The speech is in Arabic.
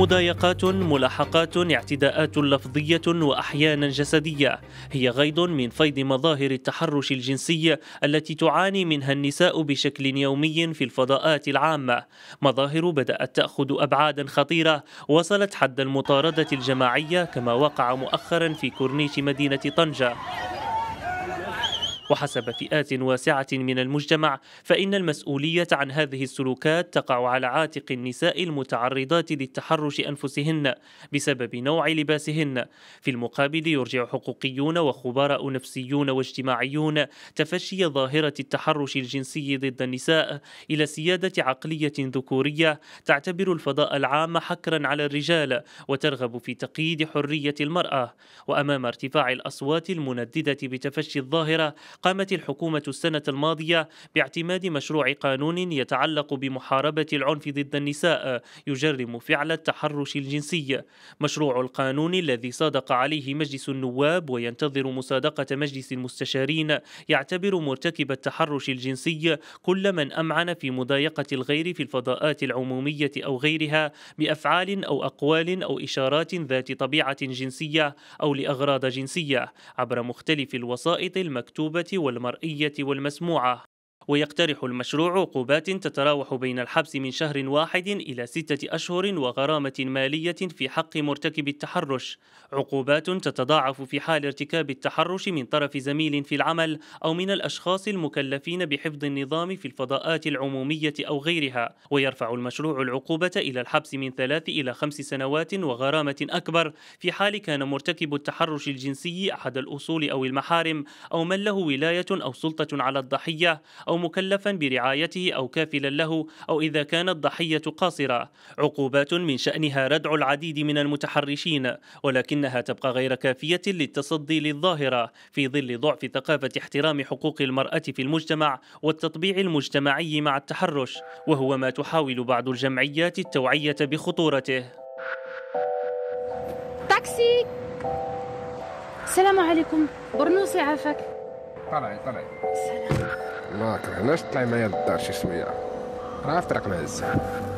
مضايقات ملاحقات اعتداءات لفظية وأحيانا جسدية هي غيض من فيض مظاهر التحرش الجنسي التي تعاني منها النساء بشكل يومي في الفضاءات العامة مظاهر بدأت تأخذ أبعادا خطيرة وصلت حد المطاردة الجماعية كما وقع مؤخرا في كورنيش مدينة طنجة وحسب فئات واسعة من المجتمع فإن المسؤولية عن هذه السلوكات تقع على عاتق النساء المتعرضات للتحرش أنفسهن بسبب نوع لباسهن في المقابل يرجع حقوقيون وخبراء نفسيون واجتماعيون تفشي ظاهرة التحرش الجنسي ضد النساء إلى سيادة عقلية ذكورية تعتبر الفضاء العام حكرا على الرجال وترغب في تقييد حرية المرأة وأمام ارتفاع الأصوات المنددة بتفشي الظاهرة قامت الحكومة السنة الماضية باعتماد مشروع قانون يتعلق بمحاربة العنف ضد النساء يجرم فعل التحرش الجنسي مشروع القانون الذي صادق عليه مجلس النواب وينتظر مصادقة مجلس المستشارين يعتبر مرتكب التحرش الجنسي كل من أمعن في مضايقة الغير في الفضاءات العمومية أو غيرها بأفعال أو أقوال أو إشارات ذات طبيعة جنسية أو لأغراض جنسية عبر مختلف الوسائط المكتوبة والمرئية والمسموعة ويقترح المشروع عقوبات تتراوح بين الحبس من شهر واحد إلى ستة أشهر وغرامة مالية في حق مرتكب التحرش عقوبات تتضاعف في حال ارتكاب التحرش من طرف زميل في العمل أو من الأشخاص المكلفين بحفظ النظام في الفضاءات العمومية أو غيرها ويرفع المشروع العقوبة إلى الحبس من ثلاث إلى خمس سنوات وغرامة أكبر في حال كان مرتكب التحرش الجنسي أحد الأصول أو المحارم أو من له ولاية أو سلطة على الضحية أو مكلفا برعايته أو كافلا له أو إذا كانت ضحية قاصرة عقوبات من شأنها ردع العديد من المتحرشين ولكنها تبقى غير كافية للتصدي للظاهرة في ظل ضعف ثقافة احترام حقوق المرأة في المجتمع والتطبيع المجتمعي مع التحرش وهو ما تحاول بعض الجمعيات التوعية بخطورته تاكسي السلام عليكم برنوصي عافاك طلعي طلعي سلام ما كرهناش الطعيمه ديال الدار شي شويه راه فطرقنا للزعما